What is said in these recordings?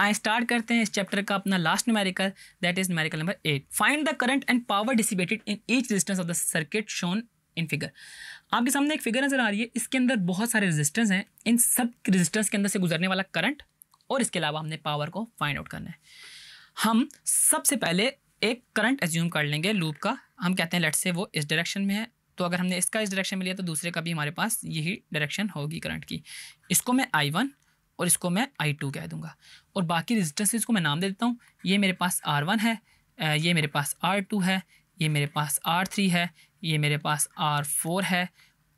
आए स्टार्ट करते हैं इस चैप्टर का अपना last numerical that is numerical number eight find the current and power dissipated in each resistance of the circuit shown in figure आपके सामने एक फिगर नज़र आ रही है इसके अंदर बहुत सारे रेजिस्टेंस हैं इन सब रेजिस्टेंस के अंदर से गुजरने वाला करंट और इसके अलावा हमने पावर को फाइंड आउट करना है हम सबसे पहले एक करंट एज्यूम कर लेंगे लूप का हम कहते हैं लेट से वो इस डायरेक्शन में है तो अगर हमने इसका इस डायरेक्शन में लिया तो दूसरे का भी हमारे पास यही डायरेक्शन होगी करंट की इसको मैं आई वन और इसको मैं आई टू कह दूँगा और बाकी रजिस्टेंसेज को मैं नाम दे देता हूँ ये मेरे पास आर वन है ये मेरे पास आर टू है ये मेरे पास आर थ्री है ये मेरे पास आर फोर है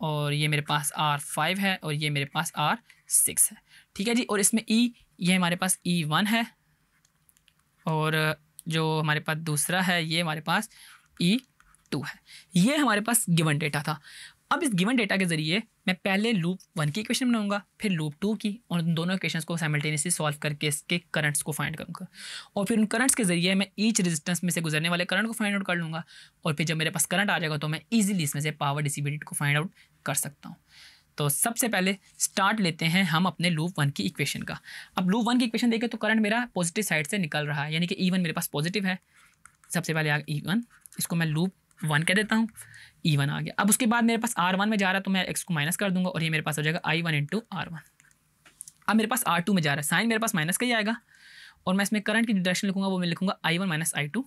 और ये मेरे पास आर फाइव है और ये मेरे पास आर सिक्स है ठीक है जी और इसमें ई e, ये हमारे पास ई e वन है और जो हमारे पास दूसरा है ये हमारे पास ई e टू है ये हमारे पास गिवन डेटा था अब इस गिवन डेटा के जरिए मैं पहले लूप वन की इक्वेशन बनाऊंगा फिर लूप टू की और उन दोनों इक्वेशंस को साइमल्टेनियसली सॉल्व करके इसके करंट्स को फाइंड करूंगा और फिर उन करंट्स के जरिए मैं ईच रेजिस्टेंस में से गुजरने वाले करंट को फाइंड आउट कर लूँगा और फिर जब मेरे पास करंट आ जाएगा तो मैं ईजिली इसमें से पावर डिसिबिलिटी को फाइंड आउट कर सकता हूँ तो सबसे पहले स्टार्ट लेते हैं हम अपने लूप वन की इक्वेशन का अब लूप वन की इक्वेशन देखें तो करंट मेरा पॉजिटिव साइड से निकल रहा है यानी कि ई e मेरे पास पॉजिटिव है सबसे पहले आ ई e इसको मैं लूप वन कह देता हूँ ई e वन आ गया अब उसके बाद मेरे पास आर वन में जा रहा है तो मैं एक्स को माइनस कर दूंगा और ये मेरे पास हो जाएगा I one into R one अब मेरे पास आर टू में जा रहा है साइन मेरे पास माइनस का ही आएगा और मैं इसमें करंट की डायरेक्शन लिखूंगा वो मैं लिखूंगा I one minus I two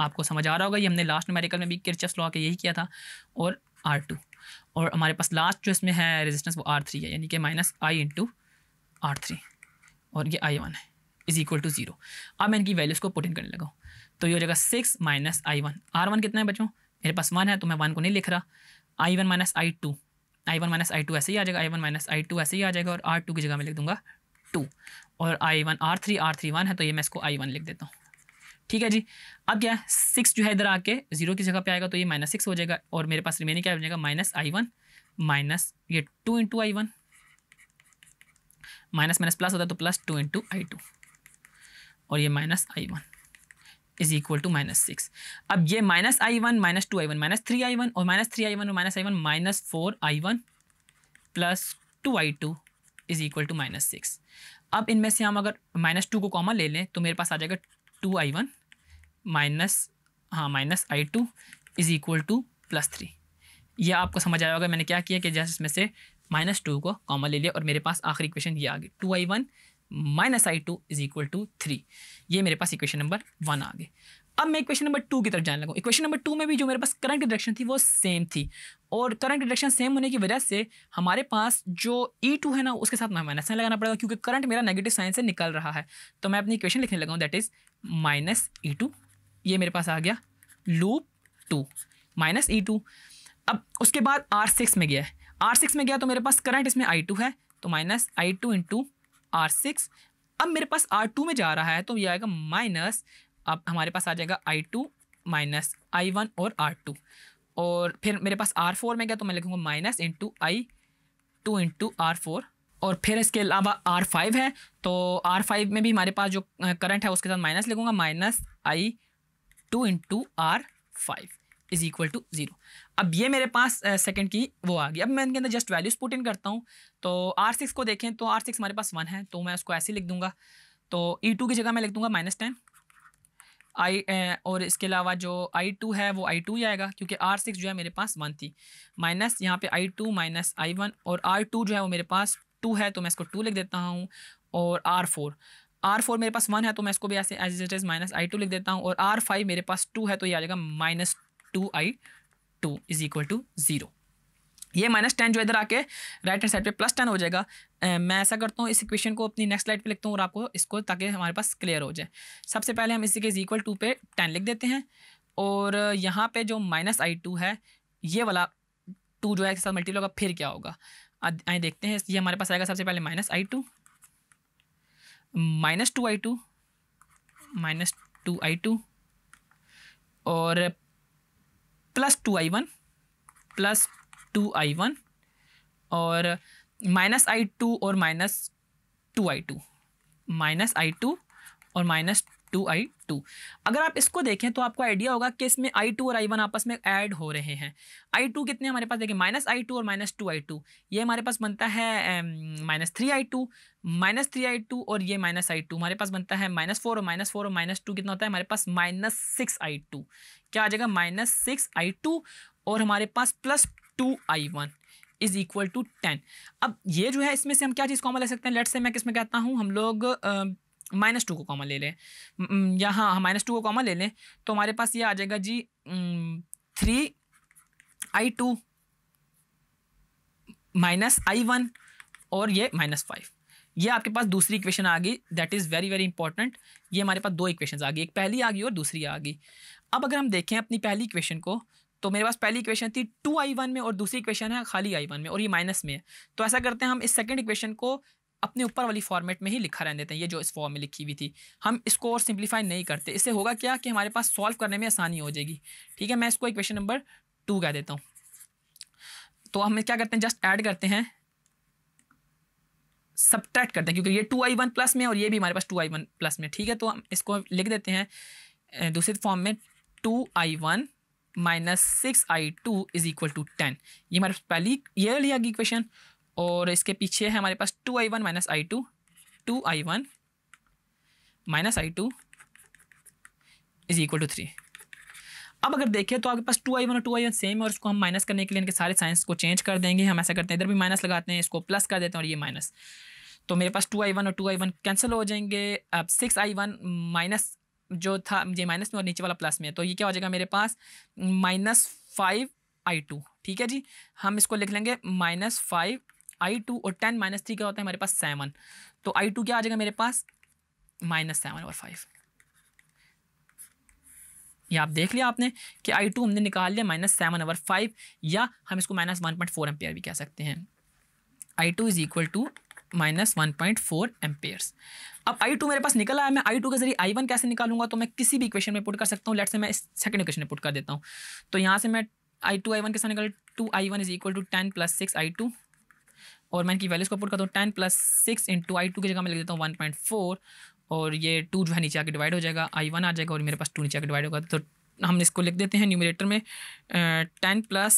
आपको समझ आ रहा होगा ये हमने लास्ट न्यूमेरिकल में भी किरचस लॉ के यही किया था और आर टू और हमारे पास लास्ट जो इसमें है रेजिस्टेंस वो आर थ्री है यानी कि minus I into R three और ये आई वन है इज इक्वल टू जीरो अब मैं इनकी वैल्यूज़ को पुट इन करने लगा तो ये हो जाएगा six minus I one R one कितना है बच्चों मेरे पास वन है तो मैं वन को नहीं लिख रहा I one minus I two I one minus I two ऐसे ही आ जाएगा I one minus I two ऐसे ही आ जाएगा और आर टू की जगह मैं लिख दूंगा टू और I one R three R three one है तो ये मैं इसको आई वन लिख देता हूँ ठीक है जी अब क्या है सिक्स जो है इधर आके जीरो की जगह पे आएगा तो ये माइनस सिक्स हो जाएगा और मेरे पास रिमेनिंग क्या हो जाएगा माइनस आई वन माइनस ये two into I one minus minus plus होता है तो plus two into I two और ये minus I one is equal to minus six अब ये minus I one minus two I one minus three I one और minus three I one और minus I one minus four I one plus two I two is equal to minus six अब इनमें से हम अगर minus two को common ले लें तो मेरे पास आ जाएगा टू आई वन माइनस हाँ minus I two is equal to plus three यह आपको समझ आया होगा मैंने क्या किया कि जैसे इसमें से माइनस टू को कॉमन ले लिया और मेरे पास आखिरी इक्वेशन ये आ गई two I one minus I two is equal to three ये मेरे पास इक्वेशन नंबर वन आ गए अब मैं इक्वेशन नंबर टू की तरफ जाने लगा इक्वेशन नंबर टू में भी जो मेरे पास करंट डायरेक्शन थी वो सेम थी और करंट डायरेक्शन सेम होने की वजह से हमारे पास जो ई e टू है ना उसके साथ मैं माइनस साइन लगाना पड़ेगा क्योंकि करंट मेरा नेगेटिव साइन से निकल रहा है तो मैं अपनी इक्वेशन लिखने लगा that is minus E two ये मेरे पास आ गया loop two minus E two अब उसके बाद आर सिक्स में गया है आर सिक्स में गया तो मेरे पास करंट इसमें आई टू है तो minus I two into R six अब मेरे पास आर टू में जा रहा है तो ये आएगा माइनस अब हमारे पास आ जाएगा I two minus I one और आर टू और फिर मेरे पास आर फोर में गया तो मैं लिखूँगा minus into I two into R four और फिर इसके अलावा आर फाइव है तो आर फाइव में भी हमारे पास जो करंट है उसके साथ माइनस लिखूँगा minus I two into R five is equal to zero अब ये मेरे पास सेकंड की वो आ गई अब मैं इनके अंदर जस्ट वैल्यूज पुट इन करता हूँ तो आर सिक्स को देखें तो आर सिक्स हमारे पास वन है तो मैं उसको ऐसे लिख दूंगा तो ई e टू की जगह मैं लिख दूंगा माइनस टेन आई और इसके अलावा जो आई टू है वो आई टू ही आएगा क्योंकि आर सिक्स जो है मेरे पास वन थी माइनस यहाँ पे I two minus I one और आर टू जो है वो मेरे पास टू है तो मैं इसको टू लिख देता हूँ और आर फोर आर फोर मेरे पास वन है तो मैं इसको भी ऐसे as it is minus I two लिख देता हूँ और आर फाइव मेरे पास टू है तो ये आ जाएगा minus two I two is equal to zero ये माइनस टेन जो इधर आके राइट हैंड साइड पे प्लस टेन हो जाएगा मैं ऐसा करता हूँ इस इक्वेशन को अपनी नेक्स्ट स्लाइड पे लिखता हूँ और आपको इसको ताकि हमारे पास क्लियर हो जाए सबसे पहले हम इसी के इज इक्वल टू पे टेन लिख देते हैं और यहाँ पे जो माइनस आई टू है ये वाला टू जो है इसके साथ मल्टीप्लाई होगा फिर क्या होगा आइए देखते हैं ये हमारे पास आएगा सबसे पहले minus I two minus two I two minus two I two और plus two I one plus two I one और माइनस आई टू और minus two I two minus I two और माइनस टू आई टू अगर आप इसको देखें तो आपको आइडिया होगा कि इसमें आई टू और आई वन आपस में ऐड हो रहे हैं आई टू कितने हमारे पास देखिए माइनस आई टू और माइनस टू आई टू ये हमारे पास बनता है minus three I two minus three I two और ये माइनस आई टू हमारे पास बनता है माइनस फोर और माइनस फोर और माइनस टू कितना होता है हमारे पास माइनस सिक्स आई टू क्या आ जाएगा माइनस सिक्स आई टू और हमारे पास plus two I one is equal to ten अब ये जो है इसमें से हम क्या चीज़ कॉमन ले सकते हैं लेट से मैं किसमें कहता हूँ हम लोग माइनस टू को कॉमन ले लें या हाँ, हाँ माइनस टू को कॉमन ले लें तो हमारे पास ये आ जाएगा जी three I two minus I one और ये माइनस फाइव ये आपके पास दूसरी इक्वेशन आ गई that is very very important ये हमारे पास दो इक्वेशन आ गई एक पहली आ गई और दूसरी आ गई अब अगर हम देखें अपनी पहली इक्वेशन को तो मेरे पास पहली इक्वेशन थी टू आई वन में और दूसरी इक्वेशन है खाली आई वन में और ये माइनस में है तो ऐसा करते हैं हम इस सेकंड इक्वेशन को अपने ऊपर वाली फॉर्मेट में ही लिखा रहने देते हैं ये जो इस फॉर्म में लिखी हुई थी हम इसको और सिंप्लीफाई नहीं करते इससे होगा क्या कि हमारे पास सॉल्व करने में आसानी हो जाएगी ठीक है मैं इसको इक्वेशन नंबर टू कह देता हूँ तो हम क्या करते हैं जस्ट ऐड करते हैं सब्ट्रैक्ट करते हैं क्योंकि ये टू आई वन प्लस में और ये भी हमारे पास टू आई वन प्लस में ठीक है तो हम इसको लिख देते हैं दूसरे फॉर्म में two I one minus six I two is equal to ten ये हमारे पहली ये लिया इक्वेशन और इसके पीछे है हमारे पास two I one minus I two two I one minus I two is equal to three अब अगर देखें तो आपके पास टू आई वन और टू आई वन सेम है और इसको हम माइनस करने के लिए इनके सारे साइंस को चेंज कर देंगे हम ऐसा करते हैं इधर भी माइनस लगाते हैं इसको प्लस कर देते हैं और ये माइनस तो मेरे पास टू आई वन और टू आई वन कैंसिल हो जाएंगे अब सिक्स आई वन माइनस जो था ये माइनस में और नीचे वाला प्लस में है तो ये क्या हो जाएगा मेरे पास माइनस फाइव आई टू ठीक है जी हम इसको लिख लेंगे माइनस फाइव आई टू और टेन माइनस थ्री क्या होता है हमारे पास सेवन तो आई टू क्या आ जाएगा मेरे पास माइनस सेवन और फाइव ये आप देख लिया आपने कि आई टू हमने निकाल लिया माइनस सेवन ओवर फाइव या हम इसको minus one point four ampere भी कह सकते हैं I two is equal to minus one point four ampere अब आई टू मेरे पास निकल आया मैं आई टू के जरिए आई वन कैसे निकालूंगा तो मैं किसी भी इक्वेशन में पुट कर सकता हूँ लेट से मैं इस सेकंड इक्वेशन में पुट कर देता हूँ तो यहाँ से मैं आई टू आई वन के साथ निकल two I one is equal to ten plus six I two और मैंने की वैल्यूज को पुट करता हूँ ten plus six into I two की जगह मैं लिख देता हूँ वन पॉइंट फोर और ये टू जो है नीचे आके डिवाइड हो जाएगा आई वन आ जाएगा और मेरे पास टू नीचे आके डिवाइड होगा तो हम इसको लिख देते हैं न्यूमिनेटर में ten plus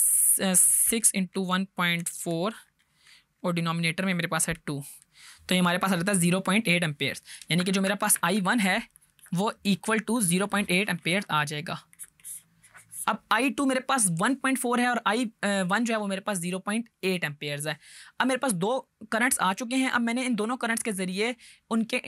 six into one point four और डिनोमिनेटर में मेरे पास है टू तो ये हमारे पास आ जाता है जीरो पॉइंट एट एम्पेयर यानी कि जो मेरे पास आई वन है वो equal to zero point eight ampere आ जाएगा अब आई टू मेरे पास वन पॉइंट फोर है और आई वन जो है वो मेरे पास जीरो पॉइंट एट एम्पेयर है अब मेरे पास दो करंट्स आ चुके हैं अब मैंने इन दोनों करंट्स के ज़रिए उनके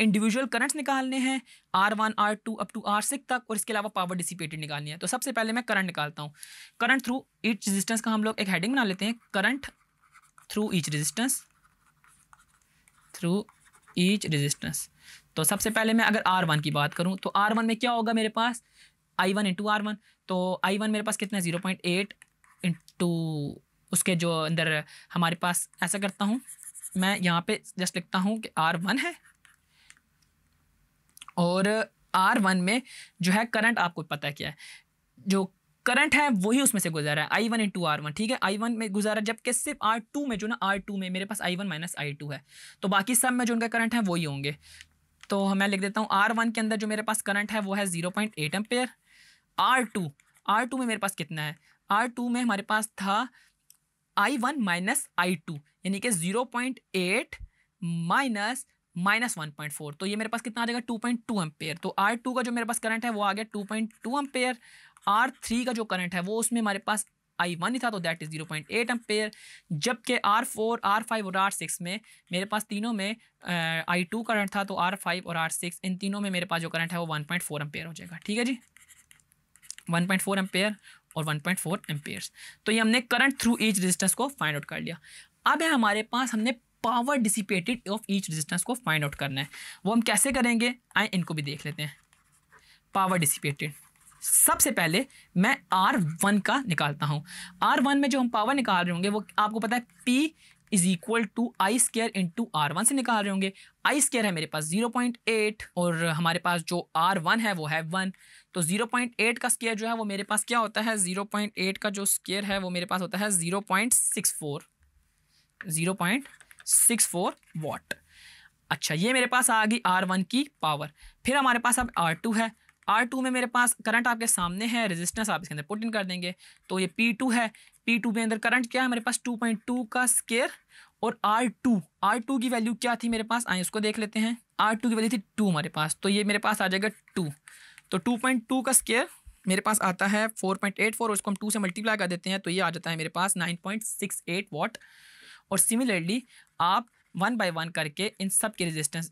इंडिविजुअल करंट्स निकालने हैं R one R two up to R six तक और इसके अलावा पावर डिसिपेटेड निकालनी है तो सबसे पहले मैं करंट निकालता हूँ करंट थ्रू ईच रेजिस्टेंस का हम लोग एक हेडिंग बना लेते हैं current through each resistance through each resistance तो सबसे पहले मैं अगर आर वन की बात करूँ तो आर वन में क्या होगा मेरे पास I one into R one तो आई वन मेरे पास कितना है ज़ीरो पॉइंट एट इंटू उसके जो अंदर हमारे पास ऐसा करता हूँ मैं यहाँ पे जस्ट लिखता हूँ कि आर वन है और आर वन में जो है करंट आपको पता है क्या है जो करंट है वही उसमें से रहा है I one into R one ठीक है आई वन में गुजारा जबकि सिर्फ आर टू में जो ना आर टू में मेरे पास I one minus I two है तो बाकी सब में जो उनका करंट है वही होंगे तो मैं लिख देता हूँ आर वन के अंदर जो मेरे पास करंट है वो है zero point eight ampere R two R two में मेरे पास कितना है आर टू में हमारे पास था I one minus I two यानी कि zero point eight minus minus one point four तो ये मेरे पास कितना आ जाएगा टू पॉइंट टू एम्पेयर तो आर टू का जो मेरे पास करंट है वो आ गया two point two ampere R three का जो करंट है वो उसमें हमारे पास आई वन ही था तो that is zero point eight ampere जबकि आर फोर आर फाइव और आर सिक्स में मेरे पास तीनों में आई टू करंट था तो आर फाइव और आर सिक्स इन तीनों में मेरे पास जो करंट है वो वन पॉइंट फोर एम्पेयर हो जाएगा ठीक है जी वन पॉइंट फोर एम्पेयर और वन पॉइंट फोर तो ये हमने करंट थ्रू ईच रेजिस्टेंस को फाइंड आउट कर लिया अब है हमारे पास हमने power dissipated of each resistance को फाइंड आउट करना है वो हम कैसे करेंगे आए इनको भी देख लेते हैं पावर डिसिपेटेड सबसे पहले मैं आर वन का निकालता हूँ आर वन में जो हम पावर निकाल रहे होंगे वो आपको पता है P is equal to I square into R one से निकाल रहे होंगे आई स्केयर है मेरे पास जीरो पॉइंट एट और हमारे पास जो आर वन है वो है वन तो जीरो पॉइंट एट का स्केयर जो है वो मेरे पास क्या होता है जीरो पॉइंट एट का जो स्केयर है वो मेरे पास होता है zero point six four zero point six four watt अच्छा ये मेरे पास आ गई आर वन की पावर फिर हमारे पास अब आर टू है आर टू में मेरे पास करंट आपके सामने है रेजिस्टेंस आप इसके अंदर पुट इन कर देंगे तो ये पी टू है पी टू के अंदर करंट क्या है मेरे पास टू पॉइंट टू का स्केयर और आर टू आर टू की वैल्यू क्या थी मेरे पास आए उसको देख लेते हैं आर टू की वैल्यू थी टू हमारे पास तो ये मेरे पास आ जाएगा टू तो टू पॉइंट टू का स्केयर मेरे पास आता है फोर पॉइंट एट फोर उसको हम टू से मल्टीप्लाई कर देते हैं तो ये आ जाता है मेरे पास nine point six eight watt और सिमिलरली आप वन बाई वन करके इन सब के रेजिस्टेंस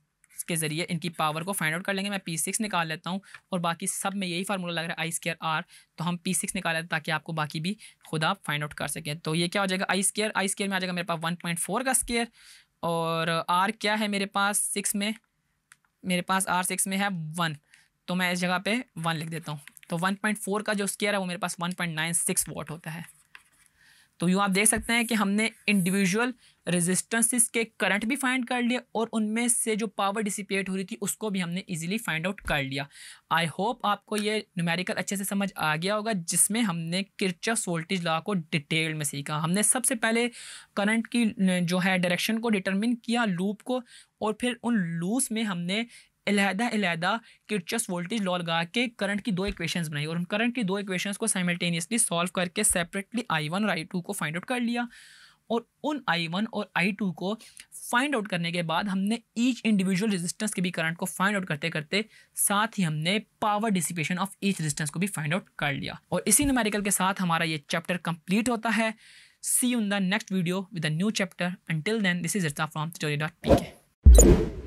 के ज़रिए इनकी पावर को फाइंड आउट कर लेंगे मैं पी सिक्स निकाल लेता हूँ और बाकी सब में यही फार्मूला लग रहा है आई स्केयर आर तो हम पी सिक्स निकाल लेते हैं ताकि आपको बाकी भी खुद आप फाइंड आउट कर सकें तो ये क्या हो जाएगा आई स्केयर आई स्केयर में आ जाएगा मेरे पास वन पॉइंट फोर का स्केयर और आर क्या है मेरे पास सिक्स में मेरे पास आर सिक्स में है वन तो मैं इस जगह पर वन लिख देता हूँ तो वन पॉइंट फोर का जो स्केयर है वो मेरे पास one point nine six watt होता है तो यूँ आप देख सकते हैं कि हमने इंडिविजुअल रेजिस्टेंसेस के करंट भी फाइंड कर लिए और उनमें से जो पावर डिसिपेट हो रही थी उसको भी हमने इजीली फाइंड आउट कर लिया आई होप आपको ये न्यूमेरिकल अच्छे से समझ आ गया होगा जिसमें हमने किरचस वोल्टेज लॉ को डिटेल में सीखा हमने सबसे पहले करंट की जो है डायरेक्शन को डिटर्मिन किया लूप को और फिर उन लूस में हमने अलहदा अलहदा किरचस वोल्टेज लॉ लगा के करंट की दो इक्वेशंस बनाई और उन करंट की दो इक्वेशंस को साइमल्टेनियसली सॉल्व करके सेपरेटली आई वन और आई टू को फाइंड आउट कर लिया और उन आई वन और आई टू को फाइंड आउट करने के बाद हमने ईच इंडिविजुअल रेजिस्टेंस के भी करंट को फाइंड आउट करते करते साथ ही हमने power dissipation of each resistance को भी फाइंड आउट कर लिया और इसी न्यूमेरिकल के साथ हमारा ये चैप्टर कंप्लीट होता है see you in the next video with a new chapter until then this is Rita from P के